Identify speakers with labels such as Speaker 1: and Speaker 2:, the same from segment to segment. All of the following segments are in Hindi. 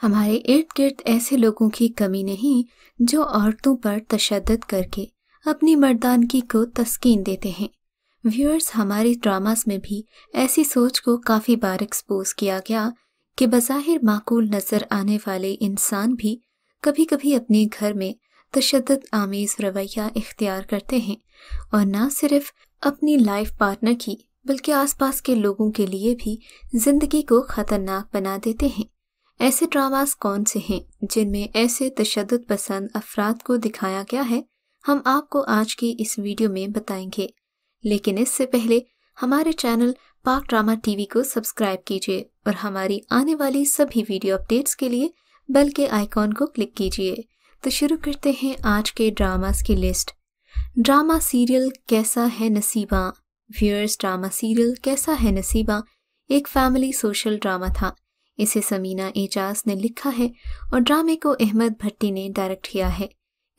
Speaker 1: हमारे इर्द गिर्द ऐसे लोगों की कमी नहीं जो औरतों पर तशद करके अपनी मर्दानगी को तस्कीन देते हैं व्यूअर्स हमारे ड्रामास में भी ऐसी सोच को काफ़ी बार एक्सपोज किया गया कि बज़ाहिर माकूल नज़र आने वाले इंसान भी कभी कभी अपने घर में तशद आमेज़ रवैया इख्तियार करते हैं और ना सिर्फ अपनी लाइफ पार्टनर की बल्कि आसपास के लोगों के लिए भी ज़िंदगी को ख़तरनाक बना देते हैं ऐसे ड्रामास कौन से हैं जिनमें ऐसे तशद पसंद अफराद को दिखाया गया है हम आपको आज की इस वीडियो में बताएंगे लेकिन इससे पहले हमारे चैनल पाक ड्रामा टीवी को सब्सक्राइब कीजिए और हमारी आने वाली सभी वीडियो अपडेट्स के लिए बेल के आइकॉन को क्लिक कीजिए तो शुरू करते हैं आज के ड्रामास की लिस्ट ड्रामा सीरियल कैसा है नसीबा व्यूअर्स ड्रामा सीरियल कैसा है नसीबा एक फैमिली सोशल ड्रामा था इसे समीना एजाज ने लिखा है और ड्रामे को अहमद भट्टी ने डायरेक्ट किया है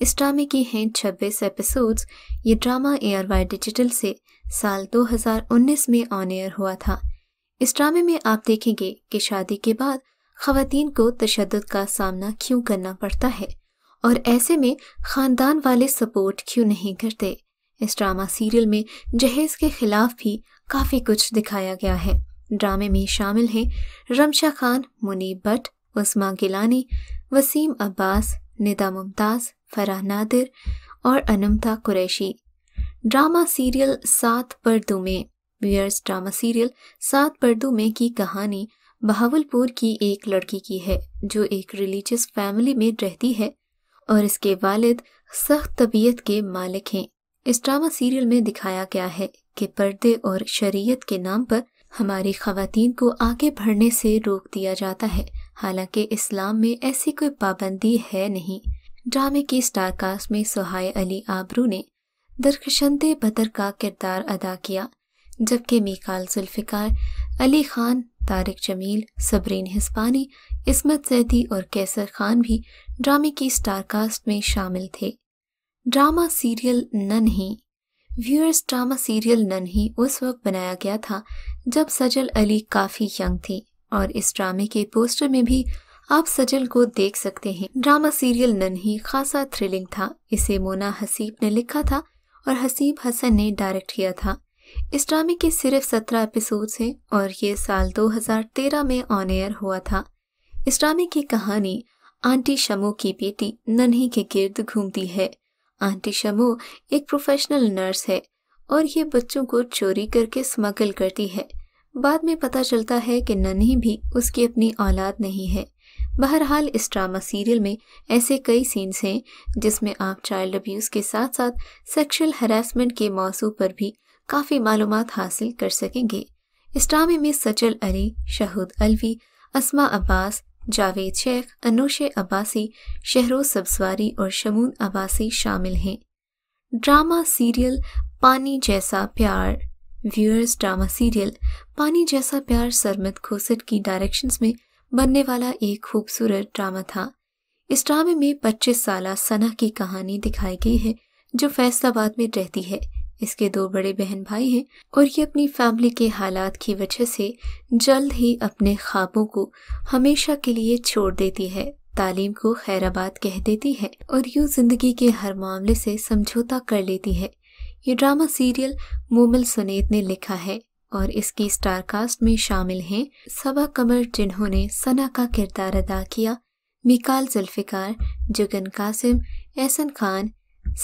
Speaker 1: इस ड्रामे की हैं 26 एपिसोड्स ये ड्रामा एआरवाई डिजिटल से साल 2019 में ऑन एयर हुआ था इस ड्रामे में आप देखेंगे कि शादी के बाद खातन को तशद का सामना क्यों करना पड़ता है और ऐसे में ख़ानदान वाले सपोर्ट क्यों नहीं करते इस ड्रामा सीरियल में जहेज़ के ख़िलाफ़ भी काफ़ी कुछ दिखाया गया है ड्रामे में शामिल हैं रमशा खान मुनीब भट्ट उस्मा गिलानी वसीम अब्बास निदा मुमताज़ फराह नादिर और अनमता कुरैशी ड्रामा सीरियल सात पर्दों में व्यूअर्स ड्रामा सीरियल सात पर्दों में की कहानी बहावलपुर की एक लड़की की है जो एक रिलीजियस फैमिली में रहती है और इसके वालिद सख्त तबीयत के मालिक हैं इस ड्रामा सीरियल में दिखाया गया है कि पर्दे और शरीयत के नाम पर हमारी खातन को आगे बढ़ने से रोक दिया जाता है हालांकि इस्लाम में ऐसी कोई पाबंदी है नहीं ड्रामे की स्टारकास्ट में सुहाय अली आबरू ने दरखशंद बदर का किरदार अदा किया जबकि मीकाल जुल्फ़िकार अली खान तारिक जमील सबरीन हिस्पानी इसमत सैदी और कैसर खान भी ड्रामे की स्टारकास्ट में शामिल थे ड्रामा सीरियल न नहीं व्यूअर्स ड्रामा सीरियल ही उस वक्त बनाया गया था जब सजल अली काफ़ी यंग थी और इस ड्रामे के पोस्टर में भी आप सजल को देख सकते हैं ड्रामा सीरियल नन्ही खासा थ्रिलिंग था इसे मोना हसीब ने लिखा था और हसीब हसन ने डायरेक्ट किया था इस ड्रामे के सिर्फ सत्रह एपिसोड हैं और ये साल 2013 में ऑन एयर हुआ था इस ड्रामे की कहानी आंटी शमो की बेटी नन्ही के गिर्द घूमती है आंटी शमू एक प्रोफेशनल नर्स है और ये बच्चों को चोरी करके स्मगल करती है बाद में पता चलता है कि नन्ही भी उसकी अपनी औलाद नहीं है बहरहाल इस ड्रामा सीरियल में ऐसे कई सीन्स हैं जिसमें आप चाइल्ड अब्यूज़ के साथ साथ सेक्सुअल हरासमेंट के मौसू पर भी काफ़ी मालूम हासिल कर सकेंगे इस ड्रामे में सचल अली शहूद अलवी असमा अब्बास जावेद शेख अनुशे अब्बासी शहरोज सब्सवारी और शमून अब्बासी शामिल हैं ड्रामा सीरियल पानी जैसा प्यार व्यूअर्स ड्रामा सीरियल पानी जैसा प्यार सरमद खोसट की डायरेक्शंस में बनने वाला एक खूबसूरत ड्रामा था इस ड्रामे में 25 साल सना की कहानी दिखाई गई है जो फैसलाबाद में रहती है इसके दो बड़े बहन भाई हैं और ये अपनी फैमिली के हालात की वजह से जल्द ही अपने ख्वाबों को हमेशा के लिए छोड़ देती है तालीम को खैराबाद कह देती है और यूँ जिंदगी के हर मामले से समझौता कर लेती है ये ड्रामा सीरियल मोमल सुनेत ने लिखा है और इसकी स्टार कास्ट में शामिल हैं सबा कमर जिन्होंने सना का किरदार अदा किया मिकाल जुल्फ़िकार जुगन कासिम एहसन खान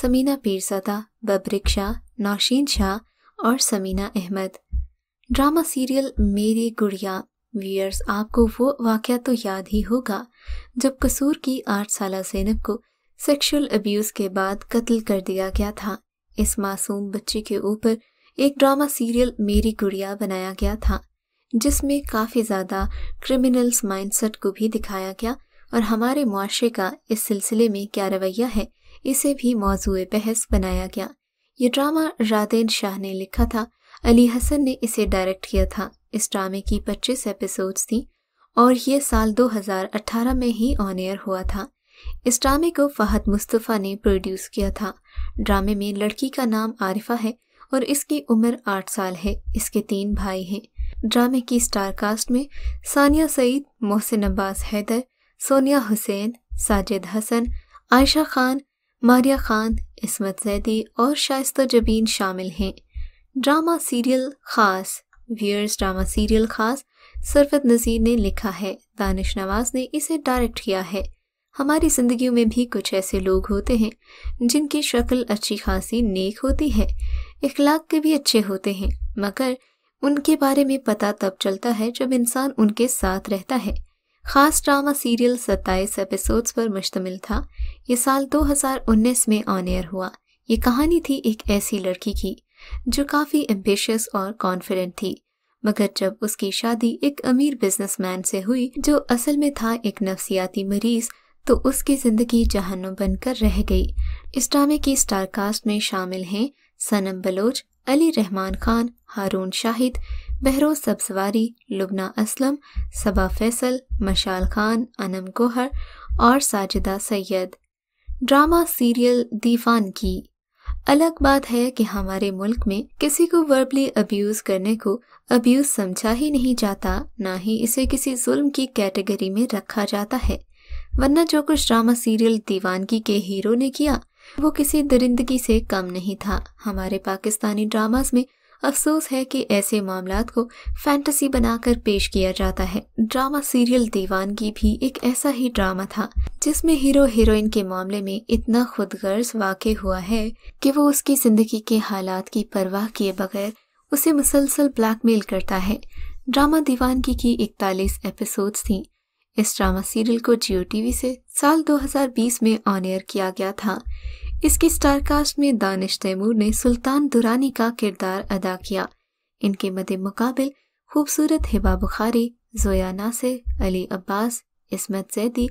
Speaker 1: समीना पीरसादा बबरिक्शा नौशीन शाह और समीना अहमद ड्रामा सीरियल मेरी गुड़िया वीयर्स आपको वो वाक़ तो याद ही होगा जब कसूर की आठ साल सैनब को सेक्सुअल अब्यूज़ के बाद कत्ल कर दिया गया था इस मासूम बच्चे के ऊपर एक ड्रामा सीरियल मेरी गुड़िया बनाया गया था जिसमें काफ़ी ज़्यादा क्रिमिनल्स माइंडसेट को भी दिखाया गया और हमारे मुआरे का इस सिलसिले में क्या रवैया है इसे भी मौजू बहस बनाया गया ये ड्रामा रातेन शाह ने लिखा था अली हसन ने इसे डायरेक्ट किया था इस ड्रामे की 25 एपिसोड्स थी और ये साल 2018 में ही ऑन एयर हुआ था इस ड्रामे को फहद मुस्तफ़ा ने प्रोड्यूस किया था ड्रामे में लड़की का नाम आरिफा है और इसकी उम्र आठ साल है इसके तीन भाई हैं ड्रामे की स्टार कास्ट में सानिया सईद मोहसिन अब्बास हैदर सोनिया हुसैन साजिद हसन आयशा खान मारिया खान इसमत जैदी और शाइस्ता जबीन शामिल हैं ड्रामा सीरियल खास वियर्स ड्रामा सीरियल खास सरफत नज़ीर ने लिखा है दानिश नवाज ने इसे डायरेक्ट किया है हमारी ज़िंदगी में भी कुछ ऐसे लोग होते हैं जिनकी शक्ल अच्छी खासी नेक होती है इखलाक के भी अच्छे होते हैं मगर उनके बारे में पता तब चलता है जब इंसान उनके साथ रहता है खास ड्रामा सीरियल 27 एपिसोड्स पर मुश्तमिल था ये साल 2019 में ऑन एयर हुआ ये कहानी थी एक ऐसी लड़की की जो काफ़ी एम्बिशियस और कॉन्फिडेंट थी मगर जब उसकी शादी एक अमीर बिजनेसमैन से हुई जो असल में था एक नफसियाती मरीज तो उसकी जिंदगी जहन्नुम बनकर रह गई इस ड्रामे की स्टारकास्ट में शामिल हैं सनम बलोच अली रहमान खान हारून शाहिद बहरोज सबसवारी लुबना असलम सबा फैसल मशाल खान अनम गोहर और साजिदा सैयद ड्रामा सीरियल दीवान की अलग बात है कि हमारे मुल्क में किसी को वर्बली अब्यूज़ करने को अब्यूज़ समझा ही नहीं जाता ना ही इसे किसी जुल्म की कैटेगरी में रखा जाता है वरना जो कुछ ड्रामा सीरियल दीवानगी के हीरो ने किया वो किसी दरिंदगी से कम नहीं था हमारे पाकिस्तानी ड्रामास में अफसोस है कि ऐसे मामला को फैंटेसी बनाकर पेश किया जाता है ड्रामा सीरियल दीवानगी भी एक ऐसा ही ड्रामा था जिसमें हीरो हीरोइन के मामले में इतना खुदगर्ज वाक़ हुआ है कि वो उसकी ज़िंदगी के हालात की परवाह किए बगैर उसे मुसलसल ब्लैकमेल करता है ड्रामा दीवानगी की इकतालीस एपिसोड थी इस ड्रामा सीरियल को जियो टीवी से साल 2020 में ऑन एयर किया गया था इसकी स्टारकास्ट में दानिश तैमूर ने सुल्तान दुरानी का किरदार अदा किया इनके मदे मुकाबिल खूबसूरत हिबा बुखारी जोया नासिर अली अब्बास इसमत सैदी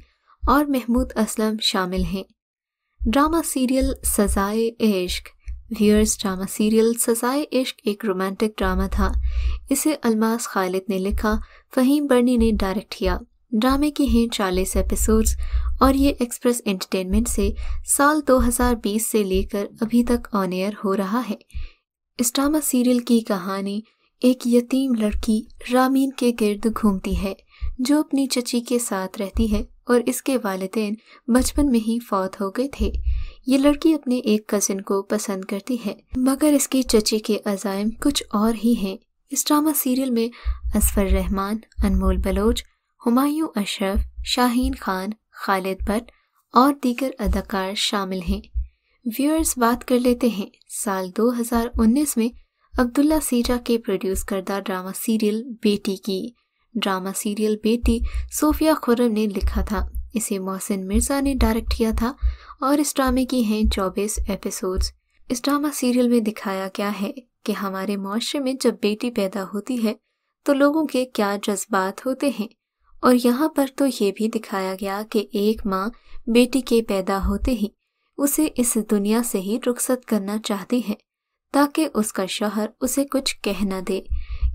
Speaker 1: और महमूद असलम शामिल हैं ड्रामा सीरियल सजाए इश्क व्यूअर्स ड्रामा सीरियल सजाए इश्क एक रोमांटिक ड्रामा था इसे अलमास खालिद ने लिखा फ़हीम बर्नी ने डायरेक्ट किया ड्रामे की हैं चालीस एपिसोड्स और ये एक्सप्रेस एंटरटेनमेंट से साल 2020 से लेकर अभी तक ऑन एयर हो रहा है इस ड्रामा सीरियल की कहानी एक यतीम लड़की रामीन के गिर्द घूमती है जो अपनी चची के साथ रहती है और इसके वालदेन बचपन में ही फौत हो गए थे ये लड़की अपने एक कजिन को पसंद करती है मगर इसकी चची के अजायम कुछ और ही हैं इस ड्रामा सीरियल में असफर रहमान अनमोल बलोच हुमायूं अशरफ शाहीन खान खालिद भट्ट और दीगर अदाकार शामिल हैं व्यूअर्स बात कर लेते हैं साल 2019 में अब्दुल्ला सीजा के प्रोड्यूस करदा ड्रामा सीरियल बेटी की ड्रामा सीरियल बेटी सोफिया खुरम ने लिखा था इसे मोहसिन मिर्ज़ा ने डायरेक्ट किया था और इस ड्रामे की हैं चौबीस एपिसोड्स इस ड्रामा सीरियल में दिखाया गया है कि हमारे माशरे में जब बेटी पैदा होती है तो लोगों के क्या जज्बात होते हैं और यहाँ पर तो ये भी दिखाया गया कि एक माँ बेटी के पैदा होते ही उसे इस दुनिया से ही रुखसत करना चाहती है ताकि उसका शहर उसे कुछ कह न दे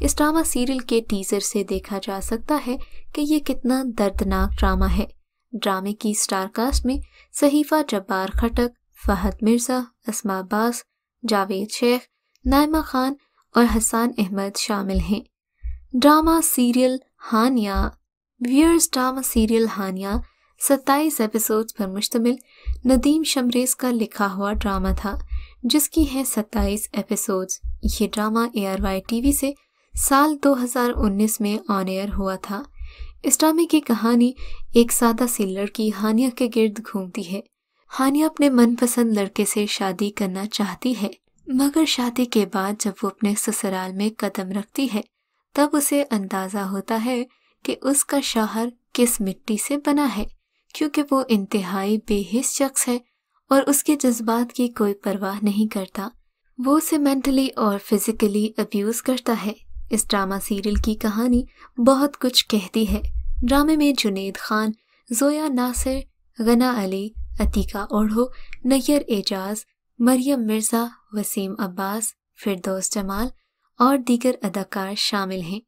Speaker 1: इस ड्रामा सीरियल के टीजर से देखा जा सकता है कि ये कितना दर्दनाक ड्रामा है ड्रामे की स्टारकास्ट में सहीफा जब्बार खटक फहद मिर्ज़ा असमा अब्बास जावेद शेख नायमा खान और हसान अहमद शामिल हैं ड्रामा सीरियल हान या वियर्स ड्रामा सीरियल हानिया सत्ताईस एपिसोड्स पर मुश्तमिल नदीम शमरेज का लिखा हुआ ड्रामा था जिसकी है सत्ताईस एपिसोड्स ये drama A R Y T V से साल 2019 में ऑन एयर हुआ था इस ड्रामे की कहानी एक सादा सी लड़की हानिया के गिर्द घूमती है हानिया अपने मनपसंद लड़के से शादी करना चाहती है मगर शादी के बाद जब वो अपने ससुराल में कदम रखती है तब उसे अंदाज़ा होता है कि उसका शहर किस मिट्टी से बना है क्योंकि वो इंतहाई बेहिस शख्स है और उसके जज्बात की कोई परवाह नहीं करता वो उसे मेंटली और फिजिकली अब्यूज़ करता है इस ड्रामा सीरियल की कहानी बहुत कुछ कहती है ड्रामे में जुनेद खान जोया नासिर गना अली अतीका ओढ़ो नैयर एजाज मरियम मिर्ज़ा वसीम अब्बास फिरदौस जमाल और दीगर अदाकार शामिल हैं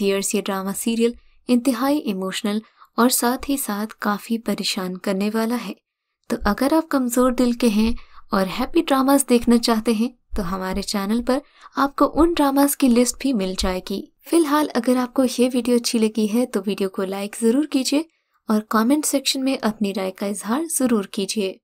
Speaker 1: वियर्स ये ड्रामा सीरियल इंतहाई इमोशनल और साथ ही साथ काफ़ी परेशान करने वाला है तो अगर आप कमज़ोर दिल के हैं और हैप्पी ड्रामास देखना चाहते हैं तो हमारे चैनल पर आपको उन ड्रामास की लिस्ट भी मिल जाएगी फिलहाल अगर आपको ये वीडियो अच्छी लगी है तो वीडियो को लाइक ज़रूर कीजिए और कमेंट सेक्शन में अपनी राय का इजहार ज़रूर कीजिए